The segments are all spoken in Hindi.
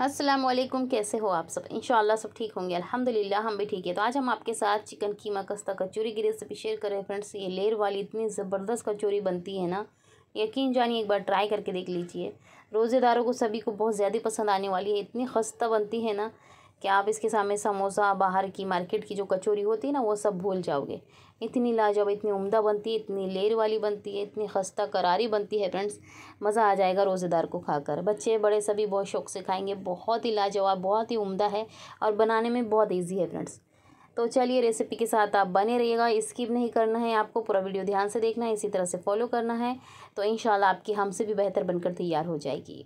अस्सलाम वालेकुम कैसे हो आप सब इंशाल्लाह सब ठीक होंगे अल्हम्दुलिल्लाह हम भी ठीक है तो आज हम आपके साथ चिकन कीमा कस्ता कचौरी की रेसिपी शेयर कर रहे हैं फ्रेंड्स ये लेर वाली इतनी ज़बरदस्त कचौरी बनती है ना यकीन जानिए एक बार ट्राई करके देख लीजिए रोज़ेदारों को सभी को बहुत ज़्यादा पसंद आने वाली है इतनी खस्ता बनती है ना कि आप इसके सामने समोसा बाहर की मार्केट की जो कचौरी होती है ना वो सब भूल जाओगे इतनी लाजवाब इतनी उम्दा बनती है इतनी लेर वाली बनती है इतनी खस्ता करारी बनती है फ्रेंड्स मज़ा आ जाएगा रोज़ेदार को खाकर बच्चे बड़े सभी बहुत शौक से खाएंगे बहुत ही लाजवाब बहुत ही उम्दा है और बनाने में बहुत ईजी है फ्रेंड्स तो चलिए रेसिपी के साथ आप बने रहिएगा स्किप नहीं करना है आपको पूरा वीडियो ध्यान से देखना है इसी तरह से फॉलो करना है तो इन आपकी हमसे भी बेहतर बनकर तैयार हो जाएगी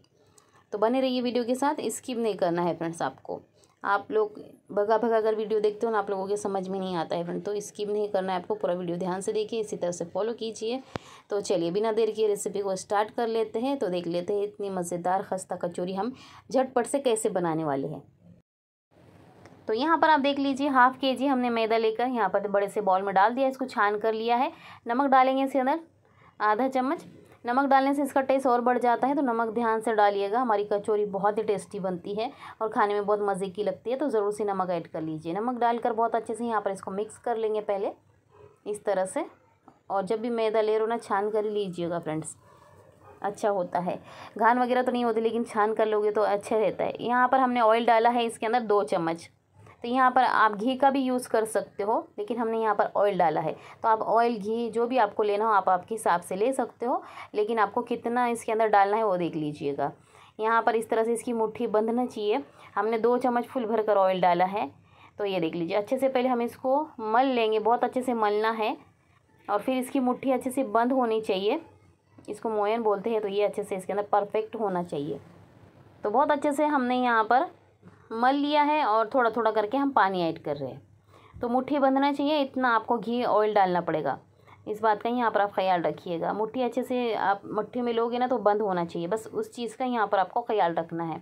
तो बने रहिए वीडियो के साथ स्किप नहीं करना है फ्रेंड्स आपको आप लोग भगा भगा अगर वीडियो देखते हो ना आप लोगों के समझ में नहीं आता है फ्रेंड तो स्किप नहीं करना है आपको पूरा वीडियो ध्यान से देखिए इसी तरह से फॉलो कीजिए तो चलिए बिना देर किए रेसिपी को स्टार्ट कर लेते हैं तो देख लेते हैं इतनी मज़ेदार खस्ता कचौरी हम झटपट से कैसे बनाने वाले हैं तो यहाँ पर आप देख लीजिए हाफ़ के जी हमने मैदा लेकर यहाँ पर बड़े से बॉल में डाल दिया इसको छान कर लिया है नमक डालेंगे इसके अंदर आधा चम्मच नमक डालने से इसका टेस्ट और बढ़ जाता है तो नमक ध्यान से डालिएगा हमारी कचौरी बहुत ही टेस्टी बनती है और खाने में बहुत मज़े की लगती है तो ज़रूर से नमक ऐड कर लीजिए नमक डालकर बहुत अच्छे से यहाँ पर इसको मिक्स कर लेंगे पहले इस तरह से और जब भी मैदा ले रो ना छान कर लीजिएगा फ्रेंड्स अच्छा होता है घान वगैरह तो नहीं होती लेकिन छान कर लोगे तो अच्छा रहता है यहाँ पर हमने ऑयल डाला है इसके अंदर दो चम्मच तो यहाँ पर आप घी का भी यूज़ कर सकते हो लेकिन हमने यहाँ पर ऑयल डाला है तो आप ऑयल घी जो भी आपको लेना हो आप आपके हिसाब से ले सकते हो लेकिन आपको कितना इसके अंदर डालना है वो देख लीजिएगा यहाँ पर इस तरह से इसकी मुट्ठी बंधना चाहिए हमने दो चम्मच फुल भर कर ऑयल डाला है तो ये देख लीजिए अच्छे से पहले हम इसको मल लेंगे बहुत अच्छे से मलना है और फिर इसकी मुट्ठी अच्छे से बंद होनी चाहिए इसको मोयन बोलते हैं तो ये अच्छे से इसके अंदर परफेक्ट होना चाहिए तो बहुत अच्छे से हमने यहाँ पर मल लिया है और थोड़ा थोड़ा करके हम पानी ऐड कर रहे हैं तो मुट्ठी बंधना चाहिए इतना आपको घी ऑयल डालना पड़ेगा इस बात का यहाँ पर आप ख्याल रखिएगा मुट्ठी अच्छे से आप मुट्ठी में लोगे ना तो बंद होना चाहिए बस उस चीज़ का यहाँ पर आपको ख्याल रखना है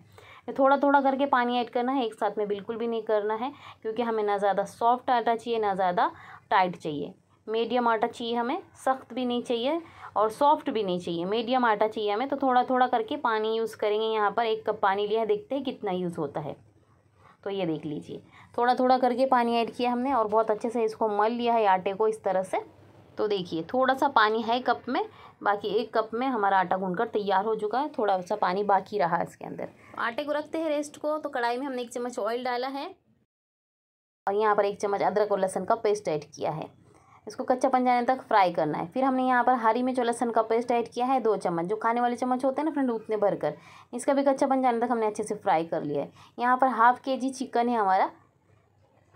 थोड़ा थोड़ा करके पानी ऐड करना है एक साथ में बिल्कुल भी नहीं करना है क्योंकि हमें ना ज़्यादा सॉफ्ट आटा चाहिए ना ज़्यादा टाइट चाहिए मीडियम आटा चाहिए हमें सख्त भी नहीं चाहिए और सॉफ्ट भी नहीं चाहिए मीडियम आटा चाहिए हमें तो थोड़ा थोड़ा करके पानी यूज़ करेंगे यहाँ पर एक कप पानी लिया देखते हैं कितना यूज़ होता है तो ये देख लीजिए थोड़ा थोड़ा करके पानी ऐड किया हमने और बहुत अच्छे से इसको मल लिया है आटे को इस तरह से तो देखिए थोड़ा सा पानी है कप में बाकी एक कप में हमारा आटा कर तैयार हो चुका है थोड़ा सा पानी बाकी रहा है इसके अंदर आटे को रखते हैं रेस्ट को तो कढ़ाई में हमने एक चम्मच ऑयल डाला है और यहाँ पर एक चम्मच अदरक और लहसुन का पेस्ट ऐड किया है इसको कच्चा बन जाने तक फ्राई करना है फिर हमने यहाँ पर हरी मिर्च और लहसन का पेस्ट ऐड किया है दो चम्मच जो खाने वाले चम्मच होते हैं ना फ्रेंड उतने भर कर इसका भी कच्चा बन जाने तक हमने अच्छे से फ्राई कर लिया है यहाँ पर हाफ के जी चिकन है हमारा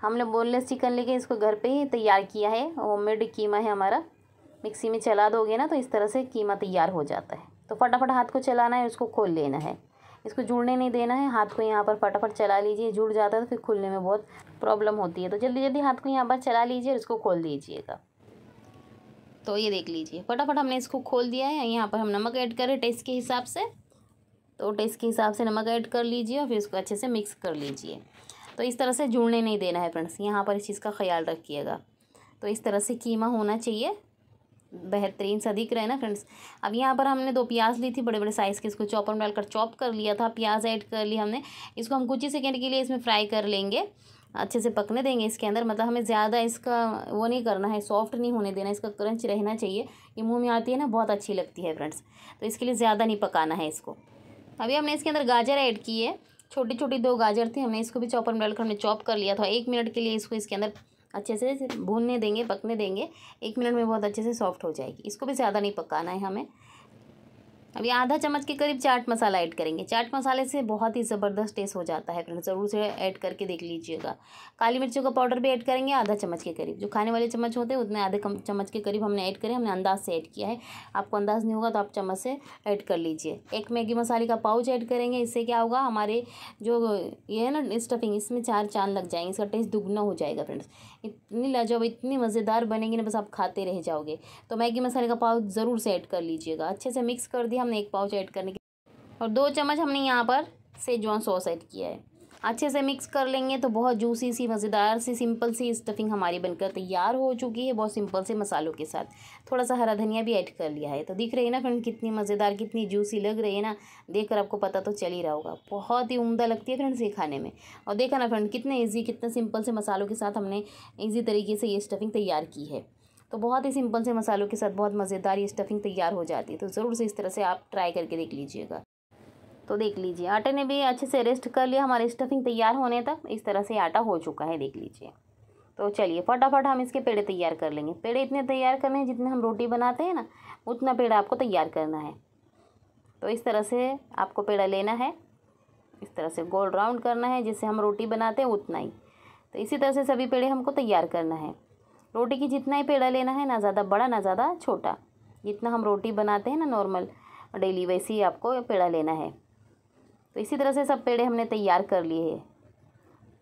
हमने बोनलेस चिकन लेके इसको घर पर ही तैयार किया है मेड कीमा है हमारा मिक्सी में चला दोगे ना तो इस तरह से कीमा तैयार हो जाता है तो फटाफट हाथ को चलाना है उसको खोल लेना है इसको जुड़ने नहीं देना है हाथ को यहाँ पर फटाफट चला लीजिए जुड़ जाता है तो फिर खुलने में बहुत प्रॉब्लम होती है तो जल्दी जल्दी हाथ को यहाँ पर चला लीजिए और इसको खोल दीजिएगा तो ये देख लीजिए फटाफट हमने इसको खोल दिया है यहाँ पर हम नमक ऐड करें टेस्ट के हिसाब से तो टेस्ट के हिसाब से नमक ऐड कर लीजिए और फिर इसको अच्छे से मिक्स कर लीजिए तो इस तरह से जुड़ने नहीं देना है फ्रेंड्स यहाँ पर इस चीज़ का ख्याल रखिएगा तो इस तरह से कीमा होना चाहिए बेहतरीन सा दिख रहा है ना फ्रेंड्स अब यहाँ पर हमने दो प्याज ली थी बड़े बड़े साइज़ के इसको चॉपर में डालकर चॉप कर लिया था प्याज ऐड कर लिया हमने इसको हम कुछ ही सेकेंड के लिए इसमें फ्राई कर लेंगे अच्छे से पकने देंगे इसके अंदर मतलब हमें ज़्यादा इसका वो नहीं करना है सॉफ्ट नहीं होने देना इसका क्रंच रहना चाहिए ये मुँह में आती है ना बहुत अच्छी लगती है फ्रेंड्स तो इसके लिए ज़्यादा नहीं पकाना है इसको अभी हमने इसके अंदर गाजर ऐड की है छोटी छोटी दो गाजर थी हमने इसको भी चॉपर में डालकर हमने चॉप कर लिया था एक मिनट के लिए इसको इसके अंदर अच्छे से भूनने देंगे पकने देंगे एक मिनट में बहुत अच्छे से सॉफ्ट हो जाएगी इसको भी ज़्यादा नहीं पकाना है हमें अब ये आधा चम्मच के करीब चाट मसाला ऐड करेंगे चाट मसाले से बहुत ही ज़बरदस्त टेस्ट हो जाता है फ्रेंड्स ज़रूर से ऐड करके देख लीजिएगा काली मिर्चों का पाउडर भी ऐड करेंगे आधा चम्मच के करीब जो खाने वाले चम्मच होते हैं उतने आधे चम्मच के करीब हमने ऐड करें हमने अंदाज से ऐड किया है आपको अंदाज नहीं होगा तो आप चम्मच से ऐड कर लीजिए एक मैगी मसाले का पाउच ऐड करेंगे इससे क्या होगा हमारे जो ये है ना स्टफिंग इसमें चार चांद लग जाएंगे इसका टेस्ट दुगना हो जाएगा फ्रेंड्स इतनी लाजवाब इतनी मज़ेदार बनेंगे ना बस आप खाते रह जाओगे तो मैगी मसाले का पाउच ज़रूर से ऐड कर लीजिएगा अच्छे से मिक्स कर दिया हमने एक पाउच ऐड करने के और दो चम्मच हमने यहाँ पर सेजवान सॉस ऐड किया है अच्छे से मिक्स कर लेंगे तो बहुत जूसी सी मज़ेदार सी सिंपल सी स्टफिंग हमारी बनकर तैयार हो चुकी है बहुत सिंपल से मसालों के साथ थोड़ा सा हरा धनिया भी ऐड कर लिया है तो दिख रही है ना फ्रेंड कितनी मज़ेदार कितनी जूसी लग रही है ना देखकर आपको पता तो चल ही रहा होगा बहुत ही उम्दा लगती है फ्रेंड्स ये खाने में और देखा ना फ्रेंड कितने ईजी कितने सिंपल से मसालों के साथ हमने ईजी तरीके से ये स्टफिंग तैयार की है तो बहुत ही सिंपल से मसालों के साथ बहुत मज़ेदार ये स्टफिंग तैयार हो जाती है तो ज़रूर से इस तरह से आप ट्राई करके देख लीजिएगा तो देख लीजिए आटे ने भी अच्छे से रेस्ट कर लिया हमारे स्टफिंग तैयार होने तक इस तरह से आटा हो चुका है देख लीजिए तो चलिए फटाफट हम इसके पेड़े तैयार कर लेंगे पेड़े इतने तैयार करने हैं जितने हम रोटी बनाते हैं ना उतना पेड़ा आपको तैयार करना है तो इस तरह से आपको पेड़ा लेना है इस तरह से गोल राउंड करना है जिससे हम रोटी बनाते हैं उतना ही तो इसी तरह से सभी पेड़े हमको तैयार करना है रोटी की जितना ही पेड़ा लेना है ना ज़्यादा बड़ा ना ज़्यादा छोटा जितना हम रोटी बनाते हैं ना नॉर्मल डेली वैसे ही आपको पेड़ा लेना है तो इसी तरह से सब पेड़े हमने तैयार कर लिए है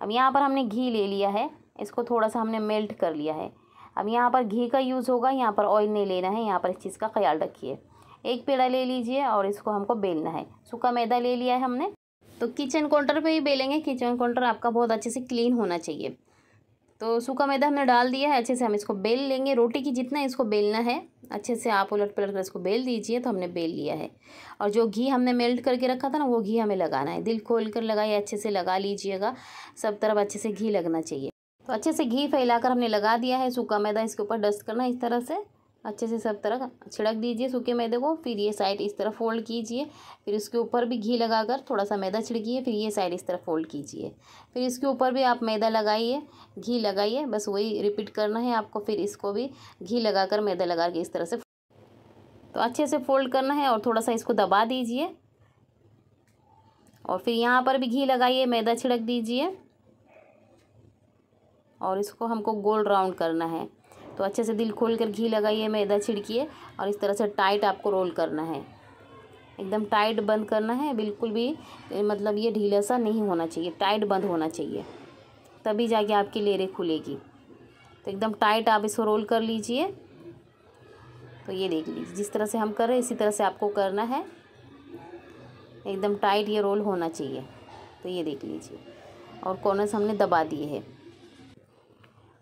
अब यहाँ पर हमने घी ले लिया है इसको थोड़ा सा हमने मेल्ट कर लिया है अब यहाँ पर घी का यूज़ होगा यहाँ पर ऑयल नहीं लेना है यहाँ पर इस चीज़ का ख्याल रखिए एक पेड़ा ले लीजिए और इसको हमको बेलना है सूखा मैदा ले लिया है हमने तो किचन काउंटर पे ही बेलेंगे किचन काउंटर आपका बहुत अच्छे से क्लीन होना चाहिए तो सूखा मैदा हमने डाल दिया है अच्छे से हम इसको बेल लेंगे रोटी की जितना इसको बेलना है अच्छे से आप उलट पलट कर इसको बेल दीजिए तो हमने बेल लिया है और जो घी हमने मेल्ट करके रखा था ना वो घी हमें लगाना है दिल खोल कर लगाइए अच्छे से लगा लीजिएगा सब तरफ अच्छे से घी लगना चाहिए तो अच्छे से घी फैलाकर हमने लगा दिया है सूखा मैदा इसके ऊपर डस्ट करना इस तरह से अच्छे से सब तरह छिड़क दीजिए सूखे मैदे को फिर ये साइड इस तरह फोल्ड कीजिए फिर इसके ऊपर भी घी लगाकर थोड़ा सा मैदा छिड़किए फिर ये साइड इस तरह फोल्ड कीजिए फिर इसके ऊपर भी आप मैदा लगाइए घी लगाइए बस वही रिपीट करना है आपको फिर इसको भी घी लगाकर मैदा लगा के इस तरह से तो अच्छे से फोल्ड करना है और थोड़ा सा इसको दबा दीजिए और फिर यहाँ पर भी घी लगाइए मैदा छिड़क दीजिए और इसको हमको गोल राउंड करना है तो अच्छे से दिल खोल कर घी लगाइए मैदा छिड़किए और इस तरह से टाइट आपको रोल करना है एकदम टाइट बंद करना है बिल्कुल भी मतलब ये ढीला सा नहीं होना चाहिए टाइट बंद होना चाहिए तभी जाके आपकी लेरें खुलेगी तो एकदम टाइट आप इसको रोल कर लीजिए तो ये देख लीजिए जिस तरह से हम कर रहे हैं इसी तरह से आपको करना है एकदम टाइट ये रोल होना चाहिए तो ये देख लीजिए और कॉर्नर्स हमने दबा दिए हैं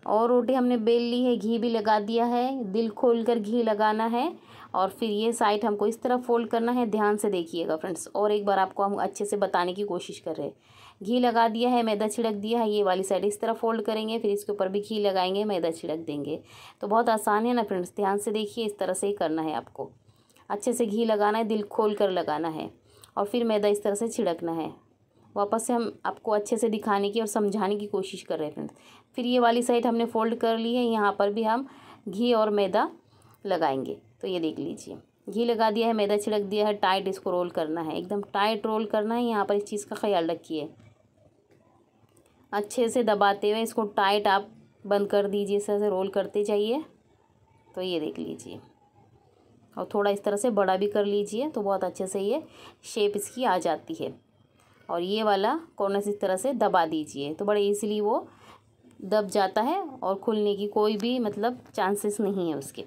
और रोटी हमने बेल ली है घी भी लगा दिया है दिल खोल कर घी लगाना है और फिर ये साइड हमको इस तरह फोल्ड करना है ध्यान से देखिएगा फ्रेंड्स और एक बार आपको हम अच्छे से बताने की कोशिश कर रहे हैं घी लगा दिया है मैदा छिड़क दिया है ये वाली साइड इस तरह फोल्ड करेंगे फिर इसके ऊपर भी घी लगाएंगे मैदा छिड़क देंगे तो बहुत आसान है ना फ्रेंड्स ध्यान से देखिए इस तरह से ही करना है आपको अच्छे से घी लगाना है दिल खोल कर लगाना है और फिर मैदा इस तरह से छिड़कना है वापस से हम आपको अच्छे से दिखाने की और समझाने की कोशिश कर रहे हैं फिर ये वाली साइड हमने फोल्ड कर ली है यहाँ पर भी हम घी और मैदा लगाएंगे तो ये देख लीजिए घी लगा दिया है मैदा छिड़क दिया है टाइट इसको रोल करना है एकदम टाइट रोल करना है यहाँ पर इस चीज़ का ख्याल रखिए अच्छे से दबाते हुए इसको टाइट आप बंद कर दीजिए इस तरह से रोल करते जाइए तो ये देख लीजिए और थोड़ा इस तरह से बड़ा भी कर लीजिए तो बहुत अच्छे से ये शेप इसकी आ जाती है और ये वाला कॉर्नर इस तरह से दबा दीजिए तो बड़े ईजिली वो दब जाता है और खुलने की कोई भी मतलब चांसेस नहीं है उसके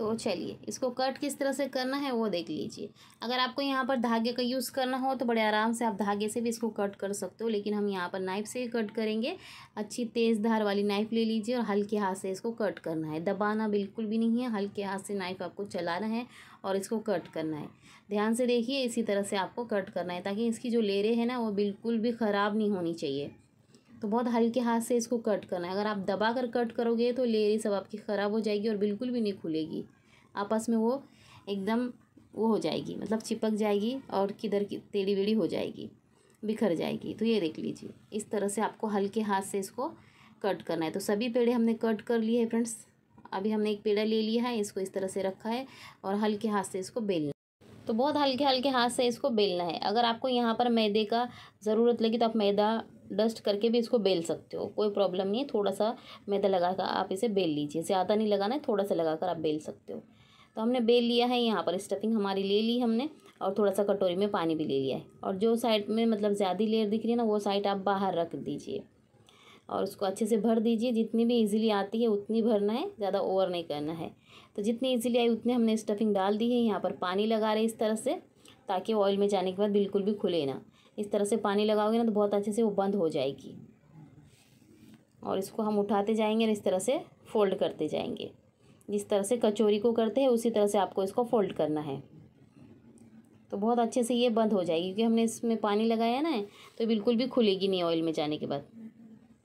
तो चलिए इसको कट किस तरह से करना है वो देख लीजिए अगर आपको यहाँ पर धागे का यूज़ करना हो तो बड़े आराम से आप धागे से भी इसको कट कर सकते हो लेकिन हम यहाँ पर नाइफ से ही कट करेंगे अच्छी तेज़ धार वाली नाइफ ले लीजिए और हल्के हाथ से इसको कट करना है दबाना बिल्कुल भी नहीं है हल्के हाथ से नाइफ आपको चलाना है और इसको कट करना है ध्यान से देखिए इसी तरह से आपको कट करना है ताकि इसकी जो लेरें हैं ना वो बिल्कुल भी ख़राब नहीं होनी चाहिए तो बहुत हल्के हाथ से इसको कट करना है अगर आप दबा कर कट करोगे तो लेरी सब आपकी ख़राब हो जाएगी और बिल्कुल भी नहीं खुलेगी आपस में वो एकदम वो हो जाएगी मतलब चिपक जाएगी और किधर की तेली वेढ़ी हो जाएगी बिखर जाएगी तो ये देख लीजिए इस तरह से आपको हल्के हाथ से इसको कट करना है तो सभी पेड़े हमने कट कर लिए हैं फ्रेंड्स अभी हमने एक पेड़ा ले लिया है इसको इस तरह से रखा है और हल्के हाथ से इसको बेलना तो बहुत हल्के हल्के हाथ से इसको बेलना है अगर आपको यहाँ पर मैदे का ज़रूरत लगी तो आप मैदा डस्ट करके भी इसको बेल सकते हो कोई प्रॉब्लम नहीं है थोड़ा सा मैदा लगा कर आप इसे बेल लीजिए ज़्यादा नहीं लगाना है थोड़ा सा लगा कर आप बेल सकते हो तो हमने बेल लिया है यहाँ पर स्टफिंग हमारी ले ली हमने और थोड़ा सा कटोरी में पानी भी ले लिया है और जो साइड में मतलब ज़्यादा लेयर दिख रही है ना वो साइड आप बाहर रख दीजिए और उसको अच्छे से भर दीजिए जितनी भी इजीली आती है उतनी भरना है ज़्यादा ओवर नहीं करना है तो जितनी इजीली आई उतनी हमने स्टफिंग डाल दी है यहाँ पर पानी लगा रहे इस तरह से ताकि ऑयल में जाने के बाद बिल्कुल भी खुले ना इस तरह से पानी लगाओगे ना तो बहुत अच्छे से वो बंद हो जाएगी और इसको हम उठाते जाएंगे और इस तरह से फोल्ड करते जाएंगे जिस तरह से कचोरी को करते हैं उसी तरह से आपको इसको फोल्ड करना है तो बहुत अच्छे से ये बंद हो जाएगी क्योंकि हमने इसमें पानी लगाया ना तो बिल्कुल भी खुलेगी नहीं ऑयल में जाने के बाद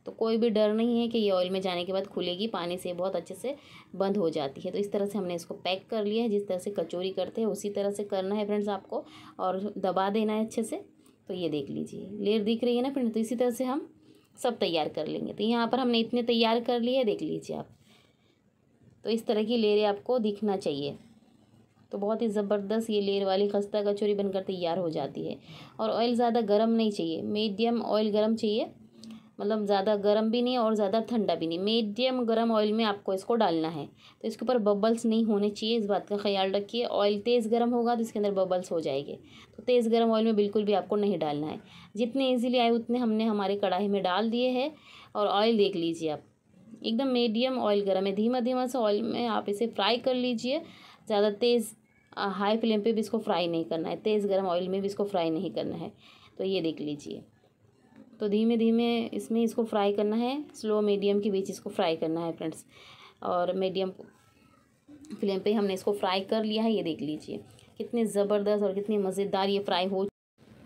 तो कोई भी डर नहीं है कि ये ऑयल में जाने के बाद खुलेगी पानी से बहुत अच्छे से बंद हो जाती है तो इस तरह से हमने इसको पैक कर लिया है जिस तरह से कचोरी करते हैं उसी तरह से करना है फ्रेंड्स आपको और दबा देना है अच्छे से तो ये देख लीजिए लेयर दिख रही है ना फ्रेंड तो इसी तरह से हम सब तैयार कर लेंगे तो यहाँ पर हमने इतने तैयार कर लिए देख लीजिए आप तो इस तरह की लेयरें आपको दिखना चाहिए तो बहुत ही ज़बरदस्त ये लेयर वाली खस्ता कचौरी बनकर तैयार हो जाती है और ऑयल ज़्यादा गर्म नहीं चाहिए मीडियम ऑयल गर्म चाहिए मतलब ज़्यादा गर्म भी नहीं और ज़्यादा ठंडा भी नहीं मीडियम गर्म ऑयल में आपको इसको डालना है तो इसके ऊपर बबल्स नहीं होने चाहिए इस बात का ख्याल रखिए ऑयल तेज़ गर्म होगा तो इसके अंदर बबल्स हो जाएंगे तो तेज़ गर्म ऑयल में बिल्कुल भी आपको नहीं डालना है जितने ईजिली आए उतने हमने हमारे कढ़ाई में डाल दिए है और ऑयल देख लीजिए आप एकदम मीडियम ऑयल गर्म है धीमा धीमा से ऑयल में आप इसे फ्राई कर लीजिए ज़्यादा तेज़ हाई फ्लेम पे भी इसको फ्राई नहीं करना है तेज़ गर्म ऑयल में भी इसको फ्राई नहीं करना है तो ये देख लीजिए तो धीमे धीमे इसमें इसको फ्राई करना है स्लो मीडियम के बीच इसको फ्राई करना है फ्रेंड्स और मीडियम फ्लेम पे हमने इसको फ्राई कर लिया है ये देख लीजिए कितने ज़बरदस्त और कितने मज़ेदार ये फ्राई हो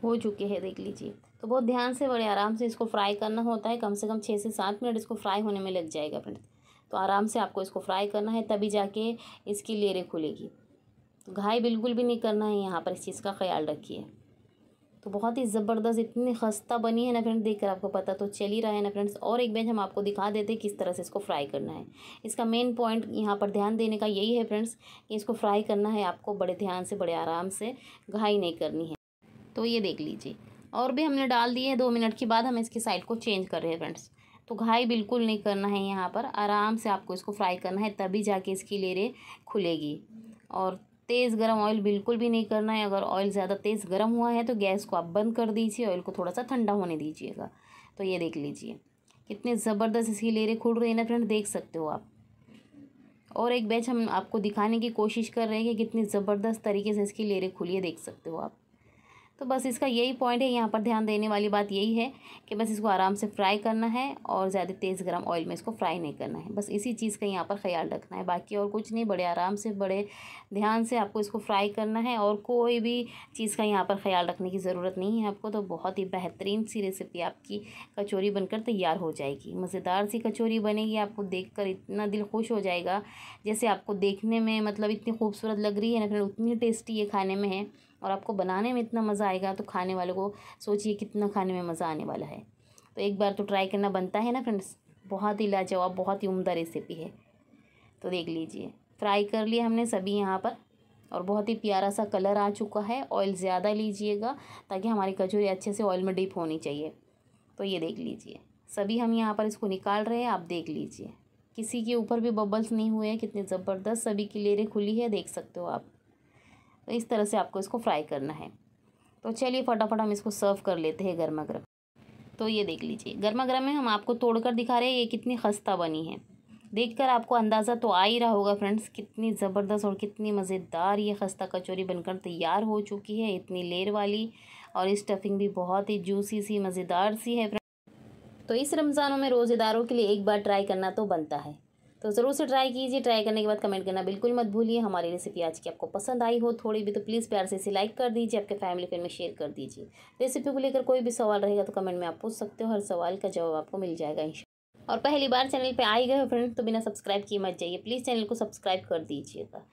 हो चुके हैं देख लीजिए तो बहुत ध्यान से बड़े आराम से इसको फ्राई करना होता है कम से कम छः से सात मिनट इसको फ्राई होने में लग जाएगा फ्रेंड्स तो आराम से आपको इसको फ्राई करना है तभी जाके इसकी लेरें खुलेगी तो घाई बिल्कुल भी नहीं करना है यहाँ पर इस चीज़ का ख्याल रखिए तो बहुत ही ज़बरदस्त इतनी खस्ता बनी है ना फ्रेंड्स देखकर आपको पता तो चल ही रहा है ना फ्रेंड्स और एक बेंच हम आपको दिखा देते हैं किस तरह से इसको फ्राई करना है इसका मेन पॉइंट यहाँ पर ध्यान देने का यही है फ्रेंड्स कि इसको फ्राई करना है आपको बड़े ध्यान से बड़े आराम से घाई नहीं करनी है तो ये देख लीजिए और भी हमने डाल दिए दो मिनट के बाद हम इसकी साइड को चेंज कर रहे हैं फ्रेंड्स तो घाई बिल्कुल नहीं करना है यहाँ पर आराम से आपको इसको फ्राई करना है तभी जाके इसकी लेरें खुलेगी और तेज़ गर्म ऑयल बिल्कुल भी नहीं करना है अगर ऑयल ज़्यादा तेज़ गर्म हुआ है तो गैस को आप बंद कर दीजिए ऑयल को थोड़ा सा ठंडा होने दीजिएगा तो ये देख लीजिए कितने ज़बरदस्त इसकी लेरे खुल रही है ना फ्रेंड देख सकते हो आप और एक बैच हम आपको दिखाने की कोशिश कर रहे हैं कि कितनी ज़बरदस्त तरीके से इसकी लेरे खुली है देख सकते हो आप तो बस इसका यही पॉइंट है यहाँ पर ध्यान देने वाली बात यही है कि बस इसको आराम से फ्राई करना है और ज़्यादा तेज़ गर्म ऑयल में इसको फ्राई नहीं करना है बस इसी चीज़ का यहाँ पर ख्याल रखना है बाकी और कुछ नहीं बड़े आराम से बड़े ध्यान से आपको इसको फ्राई करना है और कोई भी चीज़ का यहाँ पर ख्याल रखने की ज़रूरत नहीं है आपको तो बहुत ही बेहतरीन सी रेसिपी आपकी कचौरी बनकर तैयार हो जाएगी मज़ेदार सी कचौरी बनेगी आपको देख इतना दिल खुश हो जाएगा जैसे आपको देखने में मतलब इतनी खूबसूरत लग रही है ना फिर उतनी टेस्टी ये खाने में है और आपको बनाने में इतना मज़ा आएगा तो खाने वालों को सोचिए कितना खाने में मज़ा आने वाला है तो एक बार तो ट्राई करना बनता है ना फ्रेंड्स बहुत ही लाजवाब बहुत ही उम्दा रेसिपी है तो देख लीजिए फ्राई कर लिए हमने सभी यहाँ पर और बहुत ही प्यारा सा कलर आ चुका है ऑयल ज़्यादा लीजिएगा ताकि हमारी कचौरी अच्छे से ऑयल में डिप होनी चाहिए तो ये देख लीजिए सभी हम यहाँ पर इसको निकाल रहे हैं आप देख लीजिए किसी के ऊपर भी बबल्स नहीं हुए हैं कितने ज़बरदस्त सभी की लेरें खुली है देख सकते हो आप तो इस तरह से आपको इसको फ्राई करना है तो चलिए फटाफट हम इसको सर्व कर लेते हैं गर्मा गर्म तो ये देख लीजिए गर्मा गर्म में हम आपको तोड़कर दिखा रहे हैं ये कितनी खस्ता बनी है देखकर आपको अंदाज़ा तो आ ही रहा होगा फ्रेंड्स कितनी ज़बरदस्त और कितनी मज़ेदार ये खस्ता कचौरी बनकर तैयार हो चुकी है इतनी लेर वाली और इस स्टफिंग भी बहुत ही जूसी सी मज़ेदार सी है तो इस रमज़ानों में रोज़ेदारों के लिए एक बार ट्राई करना तो बनता है तो ज़रूर से ट्राई कीजिए ट्राई करने के बाद कमेंट करना बिल्कुल मत भूलिए हमारी रेसिपी आज की आपको पसंद आई हो थोड़ी भी तो प्लीज़ प्यार से इसे लाइक कर दीजिए आपके फैमिली फ्रेंड में शेयर कर दीजिए रेसिपी को लेकर कोई भी सवाल रहेगा तो कमेंट में आप पूछ सकते हो हर सवाल का जवाब आपको मिल जाएगा इन और पहली बार चैनल पर आई गए फ्रेंड तो बिना सब्सक्राइब किए मत जाइए प्लीज़ चैनल को सब्सक्राइब कर दीजिएगा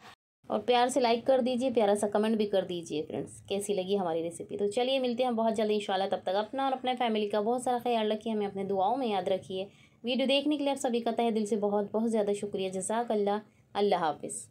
और प्यार से लाइक कर दीजिए प्यारा सा कमेंट भी कर दीजिए फ्रेंड्स कैसी लगी हमारी रेसिपी तो चलिए मिलते हैं बहुत जल्दी इंशाल्लाह तब तक अपना और अपने फैमिली का बहुत सारा ख्याल रखिए हमें अपने दुआओं में याद रखिए वीडियो देखने के लिए आप सभी का तहे दिल से बहुत बहुत ज़्यादा शुक्रिया जजाक अल्लाह अल्लाह हाफिज़